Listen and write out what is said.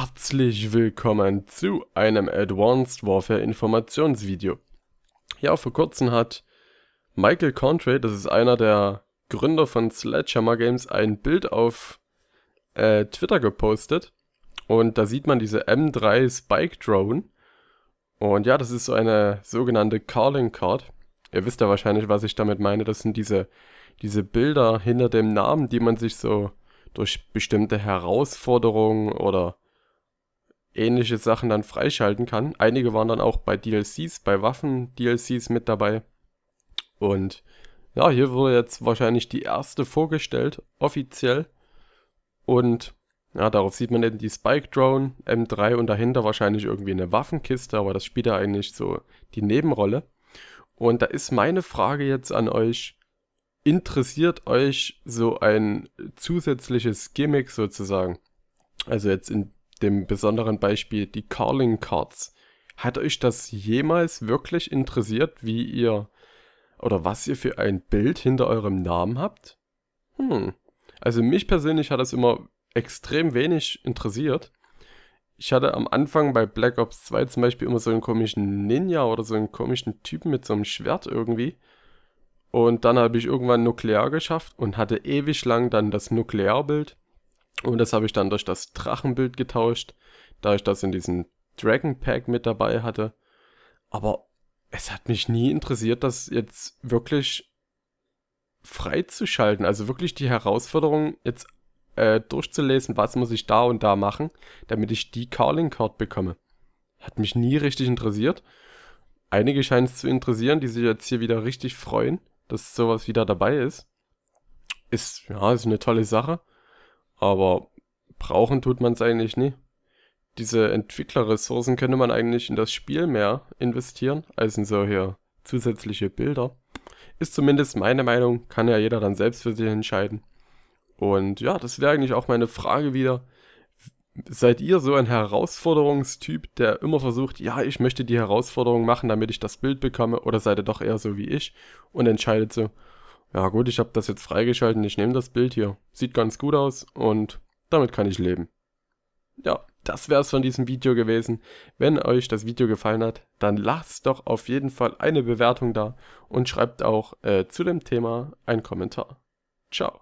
Herzlich willkommen zu einem Advanced Warfare Informationsvideo. Ja, vor kurzem hat Michael Contray, das ist einer der Gründer von Sledgehammer Games, ein Bild auf äh, Twitter gepostet. Und da sieht man diese M3 Spike Drone. Und ja, das ist so eine sogenannte Calling Card. Ihr wisst ja wahrscheinlich, was ich damit meine. Das sind diese, diese Bilder hinter dem Namen, die man sich so durch bestimmte Herausforderungen oder ähnliche Sachen dann freischalten kann. Einige waren dann auch bei DLCs, bei Waffen-DLCs mit dabei. Und ja, hier wurde jetzt wahrscheinlich die erste vorgestellt, offiziell. Und ja, darauf sieht man eben die Spike Drone M3 und dahinter wahrscheinlich irgendwie eine Waffenkiste, aber das spielt ja eigentlich so die Nebenrolle. Und da ist meine Frage jetzt an euch, interessiert euch so ein zusätzliches Gimmick sozusagen? Also jetzt in dem besonderen Beispiel die Calling Cards. Hat euch das jemals wirklich interessiert, wie ihr oder was ihr für ein Bild hinter eurem Namen habt? Hm. Also mich persönlich hat das immer extrem wenig interessiert. Ich hatte am Anfang bei Black Ops 2 zum Beispiel immer so einen komischen Ninja oder so einen komischen Typen mit so einem Schwert irgendwie. Und dann habe ich irgendwann Nuklear geschafft und hatte ewig lang dann das Nuklearbild. Und das habe ich dann durch das Drachenbild getauscht, da ich das in diesem Dragon Pack mit dabei hatte. Aber es hat mich nie interessiert, das jetzt wirklich freizuschalten. Also wirklich die Herausforderung jetzt äh, durchzulesen, was muss ich da und da machen, damit ich die Calling Card bekomme. Hat mich nie richtig interessiert. Einige scheinen es zu interessieren, die sich jetzt hier wieder richtig freuen, dass sowas wieder dabei ist. Ist, ja, ist eine tolle Sache aber brauchen tut man es eigentlich nie. Diese Entwicklerressourcen könnte man eigentlich in das Spiel mehr investieren, als in solche zusätzliche Bilder. Ist zumindest meine Meinung, kann ja jeder dann selbst für sich entscheiden. Und ja, das wäre eigentlich auch meine Frage wieder. Seid ihr so ein Herausforderungstyp, der immer versucht, ja, ich möchte die Herausforderung machen, damit ich das Bild bekomme, oder seid ihr doch eher so wie ich und entscheidet so, ja gut, ich habe das jetzt freigeschalten, ich nehme das Bild hier. Sieht ganz gut aus und damit kann ich leben. Ja, das wäre es von diesem Video gewesen. Wenn euch das Video gefallen hat, dann lasst doch auf jeden Fall eine Bewertung da und schreibt auch äh, zu dem Thema einen Kommentar. Ciao.